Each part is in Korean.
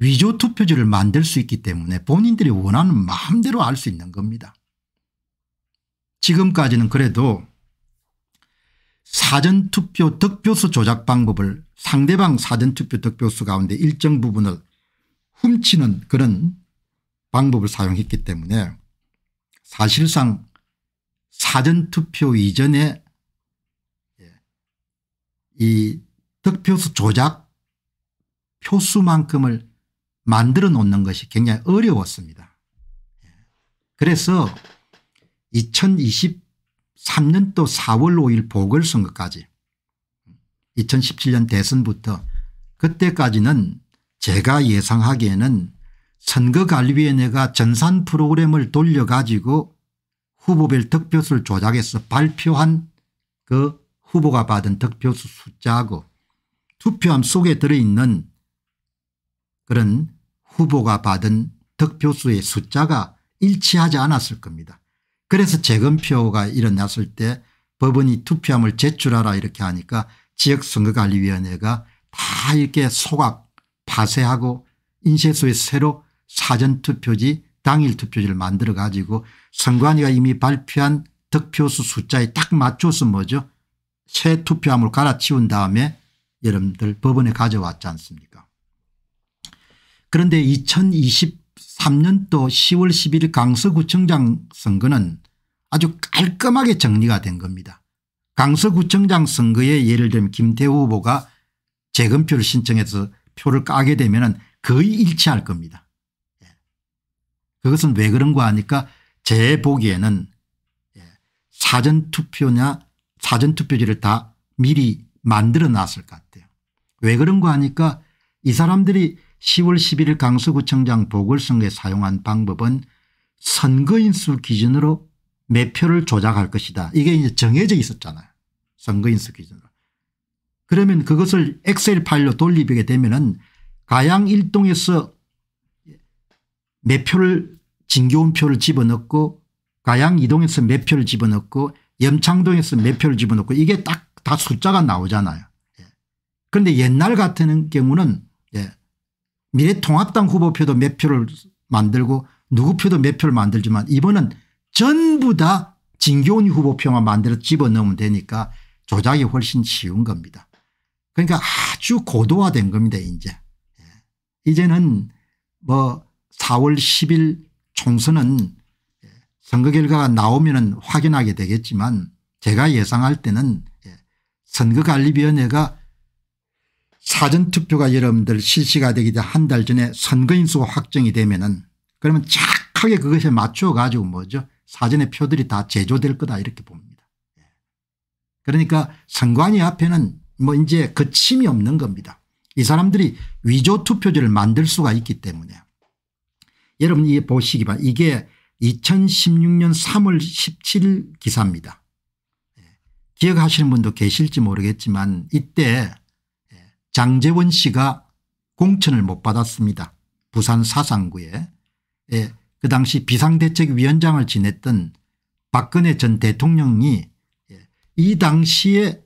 위조 투표지를 만들 수 있기 때문에 본인들이 원하는 마음대로 알 수 있는 겁니다. 지금까지는 그래도 사전투표 득표수 조작 방법을 상대방 사전투표 득표수 가운데 일정 부분을 훔치는 그런 방법을 사용했기 때문에 사실상 사전투표 이전에 이 득표수 조작 표수만큼을 만들어 놓는 것이 굉장히 어려웠습니다. 그래서 2023년도 4월 5일 보궐선거까지 2017년 대선부터 그때까지는 제가 예상하기에는 선거관리위원회가 전산 프로그램을 돌려가지고 후보별 득표수를 조작해서 발표한 그 후보가 받은 득표수 숫자하고 투표함 속에 들어있는 그런 후보가 받은 득표수의 숫자가 일치하지 않았을 겁니다. 그래서 재검표가 일어났을 때 법원이 투표함을 제출하라 이렇게 하니까 지역선거관리위원회가 다 이렇게 소각 파쇄하고 인쇄소에 새로 사전투표지 당일투표지를 만들어 가지고 선관위가 이미 발표한 득표수 숫자에 딱 맞춰서 뭐죠 새 투표함을 갈아치운 다음에 여러분들 법원에 가져왔지 않습니까 그런데 2023년도 10월 11일 강서구청장 선거는 아주 깔끔하게 정리가 된 겁니다. 강서구청장 선거에 예를 들면 김태우 후보가 재검표를 신청해서 표를 까게 되면 거의 일치할 겁니다. 예. 그것은 왜 그런가 하니까 제 보기에는 예, 사전투표냐 사전투표지를 다 미리 만들어 놨을 것 같아요. 왜 그런가 하니까 이 사람들이 10월 11일 강서구청장 보궐선거에 사용한 방법은 선거인수 기준으로 매표를 조작할 것이다. 이게 이제 정해져 있었잖아요. 선거인수 기준으로. 그러면 그것을 엑셀 파일로 돌리게 되면은 가양 일동에서 매표를 진교운 표를 집어넣고 가양 이동에서 매표를 집어넣고 염창동에서 매표를 집어넣고 이게 딱 다 숫자가 나오잖아요. 예. 그런데 옛날 같은 경우는 예, 미래통합당 후보표도 몇 표를 만들고 누구 표도 몇 표를 만들지만 이번은 전부 다 진교훈 후보표만 만들어 집어넣으면 되니까 조작이 훨씬 쉬운 겁니다. 그러니까 아주 고도화된 겁니다 이제. 예. 이제는 뭐 4월 10일 총선은 선거 결과가 나오면 확인하게 되겠지만 제가 예상할 때는 예, 선거관리위원회가 사전투표가 여러분들 실시가 되기 도한달 전에 선거인 수가 확정이 되면은 그러면 착하게 그것에 맞춰 가지고 뭐죠 사전에 표들이 다 제조될 거다 이렇게 봅니다. 예. 그러니까 선관위 앞에는 뭐 이제 거침이 없는 겁니다. 이 사람들이 위조 투표지를 만들 수가 있기 때문에 여러분 이게 보시기 바 이게 2016년 3월 17일 기사입니다. 예. 기억하시는 분도 계실지 모르겠지만 이때 장재원 씨가 공천을 못 받았습니다. 부산 사상구에 예, 그 당시 비상대책위원장을 지냈던 박근혜 전 대통령이 예, 이 당시에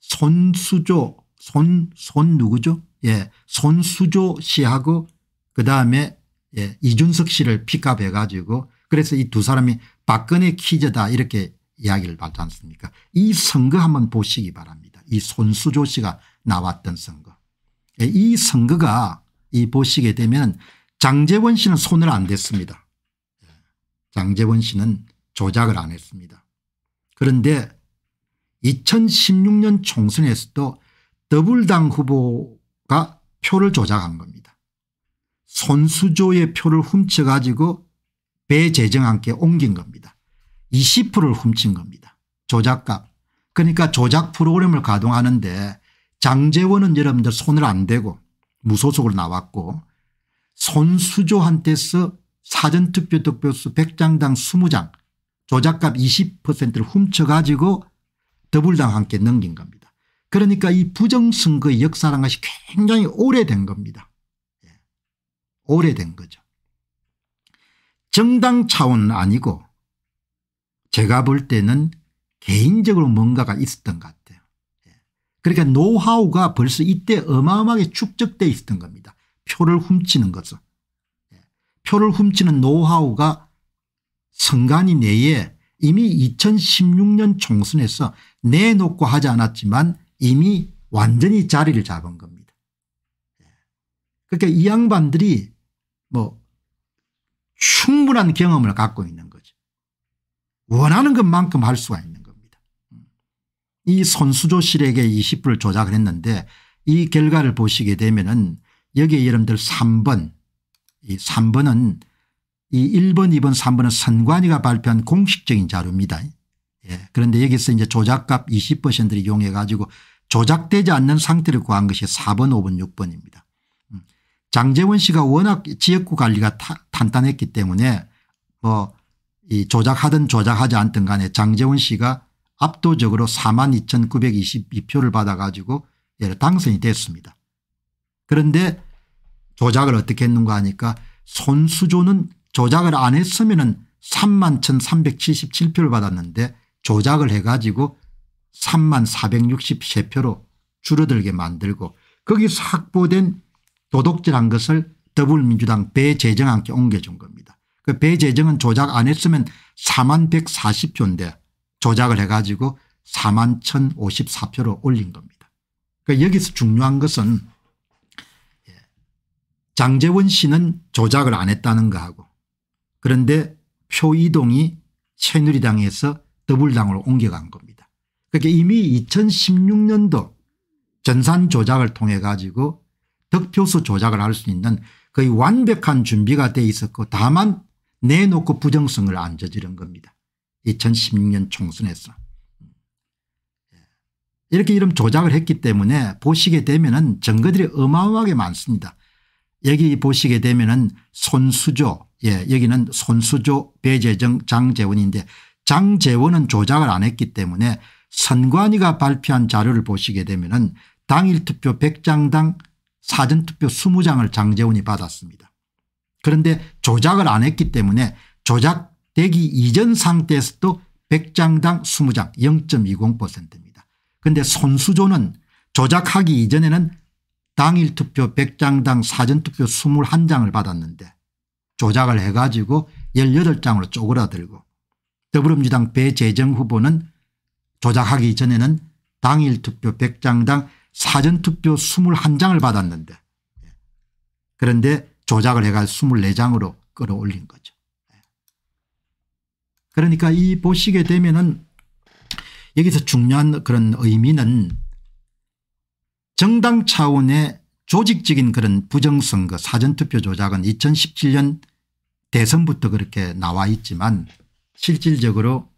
손수조 손, 손 누구죠? 예, 손수조 씨하고 그 다음에 예, 이준석 씨를 픽업해 가지고 그래서 이 두 사람이 박근혜 키즈다 이렇게 이야기를 받지 않습니까 이 선거 한번 보시기 바랍니다. 이 손수조 씨가 나왔던 선거. 이 선거가 이 보시게 되면 장재원 씨는 손을 안 댔습니다. 장재원 씨는 조작을 안 했습니다. 그런데 2016년 총선에서도 더블당 후보가 표를 조작한 겁니다. 손수조의 표를 훔쳐가지고 배재정한께 옮긴 겁니다. 20%를 훔친 겁니다. 조작값. 그러니까 조작 프로그램을 가동하는데 장재원은 여러분들 손을 안 대고 무소속으로 나왔고 손수조한테서 사전투표 특별수 100장당 20장 조작값 20%를 훔쳐가지고 더불당 함께 넘긴 겁니다. 그러니까 이 부정선거의 역사란 것이 굉장히 오래된 겁니다. 예. 오래된 거죠. 정당 차원은 아니고 제가 볼 때는 개인적으로 뭔가가 있었던 것 같아요. 그러니까 노하우가 벌써 이때 어마어마하게 축적돼 있었던 겁니다. 표를 훔치는 것은. 예. 표를 훔치는 노하우가 선관위 내에 이미 2016년 총선에서 내놓고 하지 않았지만 이미 완전히 자리를 잡은 겁니다. 예. 그러니까 이 양반들이 뭐 충분한 경험을 갖고 있는 거죠. 원하는 것만큼 할 수가 있는 이 손수조실에게 20불 조작을 했는데 이 결과를 보시게 되면은 여기에 여러분들 3번 이 3번은 이 1번 2번 3번은 선관위가 발표한 공식적인 자료입니다. 예. 그런데 여기서 이제 조작값 20%를 이용해 가지고 조작되지 않는 상태를 구한 것이 4번 5번 6번입니다. 음. 장재원 씨가 워낙 지역구 관리가 타, 탄탄했기 때문에 뭐 이 조작하든 조작하지 않든 간에 장재원 씨가 압도적으로 4만 2922표를 받아 가지고 당선이 됐습니다. 그런데 조작을 어떻게 했는가 하니까 손수조는 조작을 안 했으면 은 3만 1377표를 받았는데 조작을 해가지고 3만 463표로 줄어들게 만들고 거기서 확보된 도덕질한 것을 더불민주당 배재정한테 옮겨준 겁니다. 그 배재정은 조작 안 했으면 4만 140표인데 조작을 해가지고 4만 1054표로 올린 겁니다. 그러니까 여기서 중요한 것은 예, 장재원 씨는 조작을 안 했다는 거하고 그런데 표 이동이 새누리당에서 더불당으로 옮겨간 겁니다. 그러니까 이미 2016년도 전산 조작을 통해 가지고 득표수 조작을 할 수 있는 거의 완벽한 준비가 돼 있었고 다만 내놓고 부정성을 안 저지른 겁니다. 2016년 총선에서. 예. 이렇게 이름 조작을 했기 때문에 보시게 되면은 증거들이 어마어마하게 많습니다. 여기 보시게 되면은 손수조, 예, 여기는 손수조, 배재정, 장재원인데 장재원은 조작을 안 했기 때문에 선관위가 발표한 자료를 보시게 되면은 당일 투표 100장당 사전투표 20장을 장재원이 받았습니다. 그런데 조작을 안 했기 때문에 조작 대기 이전 상태에서도 100장당 20장 0.20%입니다. 그런데 손수조는 조작하기 이전에는 당일 투표 100장당 사전투표 21장을 받았는데 조작을 해가지고 18장으로 쪼그라들고 더불어민주당 배재정 후보는 조작하기 전에는 당일 투표 100장당 사전투표 21장을 받았는데 그런데 조작을 해가 24장으로 끌어올린 거죠. 그러니까 이 보시게 되면은 여기서 중요한 그런 의미는 정당 차원의 조직적인 그런 부정선거 사전투표 조작은 2017년 대선부터 그렇게 나와 있지만 실질적으로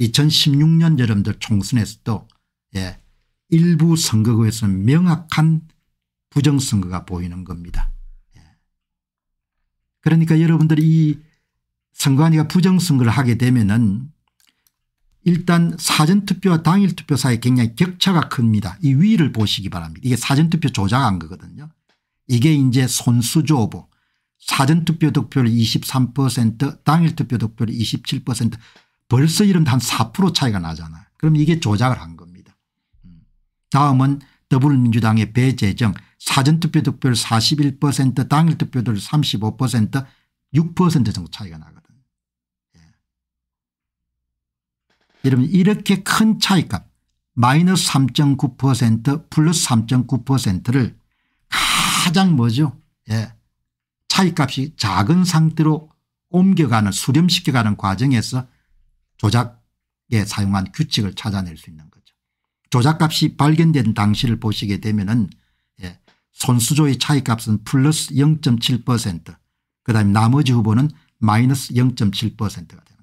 2016년 여러분들 총선에서도 예, 일부 선거구에서 명확한 부정선거가 보이는 겁니다. 예. 그러니까 여러분들이 이 선관위가 부정선거를 하게 되면은 일단 사전투표와 당일투표 사이 굉장히 격차가 큽니다. 이 위를 보시기 바랍니다. 이게 사전투표 조작한 거거든요. 이게 이제 손수조보 사전투표 득표를 23% 당일투표 득표를 27% 벌써 이러한4% 차이가 나잖아. 요 그럼 이게 조작을 한 겁니다. 음. 다음은 더불어민주당의 배재정 사전투표 득표를 41% 당일투표를 35% 6% 정도 차이가 나거든요. 여러분 이렇게 큰 차이값 마이너스 3.9% 플러스 3.9%를 가장 뭐죠 예. 차이값이 작은 상태로 옮겨가는 수렴시켜가는 과정에서 조작에 사용한 규칙을 찾아낼 수 있는 거죠. 조작값이 발견된 당시를 보시게 되면 은 예. 손수조의 차이값은 플러스 0.7% 그다음에 나머지 후보는 마이너스 0.7%가 됩니다.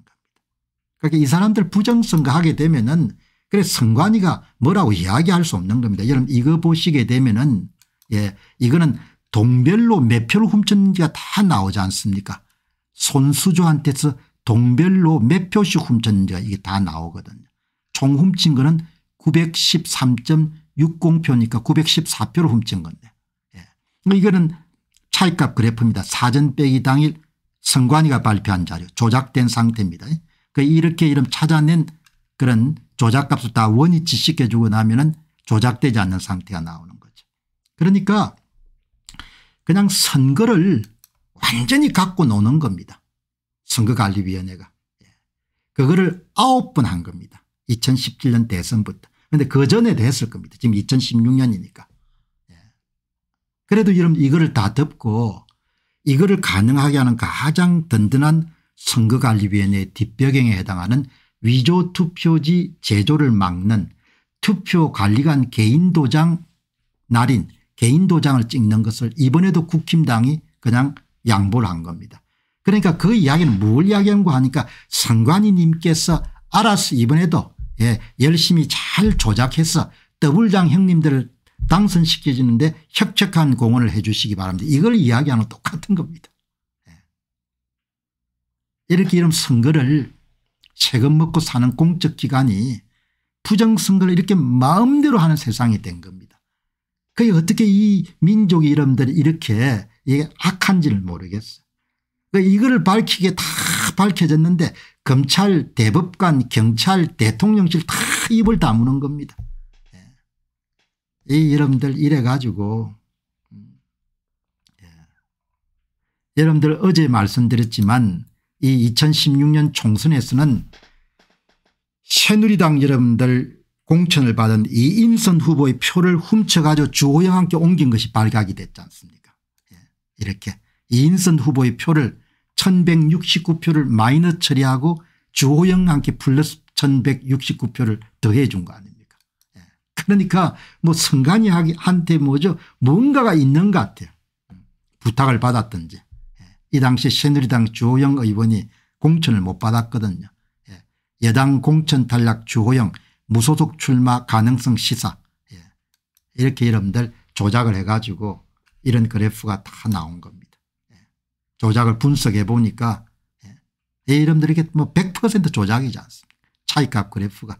그렇게 이 사람들 부정선거하게 되면은 그래 선관위가 뭐라고 이야기할 수 없는 겁니다. 여러분 이거 보시게 되면은 예 이거는 동별로 몇 표를 훔쳤는지가 다 나오지 않습니까 손수조한테서 동별로 몇 표씩 훔쳤는지가 이게 다 나오거든요. 총 훔친 거는 913.60표니까 914표를 훔친 건데 예. 그러니까 이거는 차익값 그래프입니다. 사전 빼기 당일 선관위가 발표한 자료 조작된 상태입니다. 그 이렇게 이름 찾아낸 그런 조작값을 다 원위치 시켜주고 나면은 조작되지 않는 상태가 나오는 거죠. 그러니까 그냥 선거를 완전히 갖고 노는 겁니다. 선거관리위원회가. 예. 그거를 아홉 번 한 겁니다. 2017년 대선부터. 그런데 그 전에도 했을 겁니다. 지금 2016년이니까. 예. 그래도 여러분 이거를 다 덮고 이거를 가능하게 하는 가장 든든한 선거관리위원회 뒷배경에 해당하는 위조투표지 제조를 막는 투표관리관 개인도장 날인 개인도장을 찍는 것을 이번에도 국힘당이 그냥 양보를 한 겁니다. 그러니까 그 이야기는 뭘 이야기하는고 하니까 선관위님께서 알아서 이번에도 예, 열심히 잘 조작해서 더블장 형님들을 당선시켜주는데 협착한 공헌을 해 주시기 바랍니다. 이걸 이야기하는 똑같은 겁니다. 이렇게 이런 선거를 세금 먹고 사는 공적기관이 부정선거를 이렇게 마음대로 하는 세상이 된 겁니다. 그게 어떻게 이 민족의 이름들이 이렇게 이게 악한지를 모르겠어요. 그러니까 이거 밝히게 다 밝혀졌는데 검찰 대법관 경찰 대통령실 다 입을 다무는 겁니다. 예. 이 여러분들 이래 가지고 음. 예. 여러분들 어제 말씀드렸지만 이 2016년 총선에서는 새누리당 여러분들 공천을 받은 이인선 후보의 표를 훔쳐가지고 주호영한테 옮긴 것이 발각이 됐지 않습니까 예. 이렇게 이인선 후보의 표를 1169표를 마이너 처리하고 주호영한테 플러스 1169표를 더해 준 거 아닙니까 예. 그러니까 뭐 성간이 한테 뭐죠 뭔가가 있는 것 같아요 음, 부탁을 받았든지 이 당시 새누리당 주호영 의원이 공천을 못 받았거든요. 예. 여당 공천 탈락 주호영 무소속 출마 가능성 시사 예. 이렇게 여러분들 조작을 해가지고 이런 그래프가 다 나온 겁니다. 예. 조작을 분석해 보니까 예. 이분들이 뭐100% 조작이지 않습니까 차이값 그래프가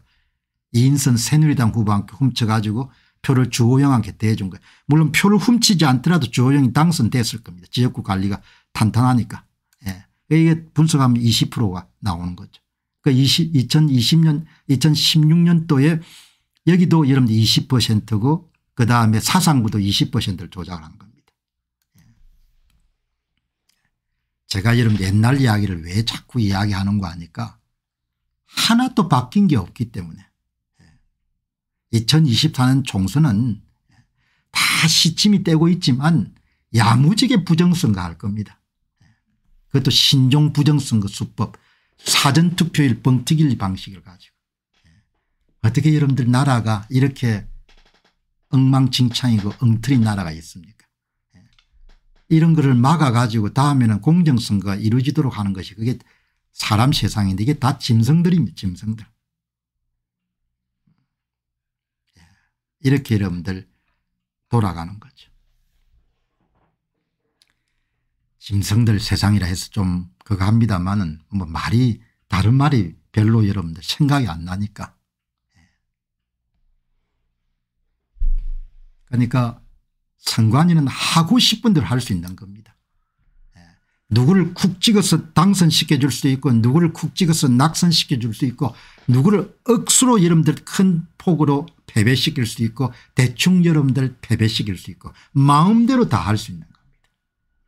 이인선 새누리당 후보한테 훔쳐가지고 표를 주호영한테 대준 거예요. 물론 표를 훔치지 않더라도 주호영이 당선됐을 겁니다. 지역구 관리가 탄탄하니까. 예. 그러니까 이게 분석하면 20%가 나오는 거죠. 그 20, 2020년 2016년도에 여기도 여러분들 20%고 그다음에 사상구도 20%를 조작한 겁니다. 예. 제가 여러분들 옛날 이야기를 왜 자꾸 이야기하는 거 아니까 하나도 바뀐 게 없기 때문에 2024년 예. 총선은 다 시침이 떼고 있지만 야무지게 부정선거할 겁니다. 그것도 신종 부정선거 수법 사전투표일 뻥튀길 방식을 가지고 예. 어떻게 여러분들 나라가 이렇게 엉망진창이고 엉터리 나라가 있습니까 예. 이런 거를 막아가지고 다음에는 공정선거가 이루어지도록 하는 것이 그게 사람 세상인데 이게 다 짐승들입니다 짐승들 예. 이렇게 여러분들 돌아가는 거죠. 짐승들 세상이라 해서 좀 그거 합니다만은 뭐 말이 다른 말이 별로 여러분들 생각이 안 나니까. 예. 그러니까 선관위는 하고 싶은 대로 할 수 있는 겁니다. 예. 누구를 쿡 찍어서 당선시켜 줄 수도 있고 누구를 쿡 찍어서 낙선시켜 줄 수도 있고 누구를 억수로 여러분들 큰 폭으로 패배시킬 수도 있고 대충 여러분들 패배시킬 수도 있고 마음대로 다 할 수 있는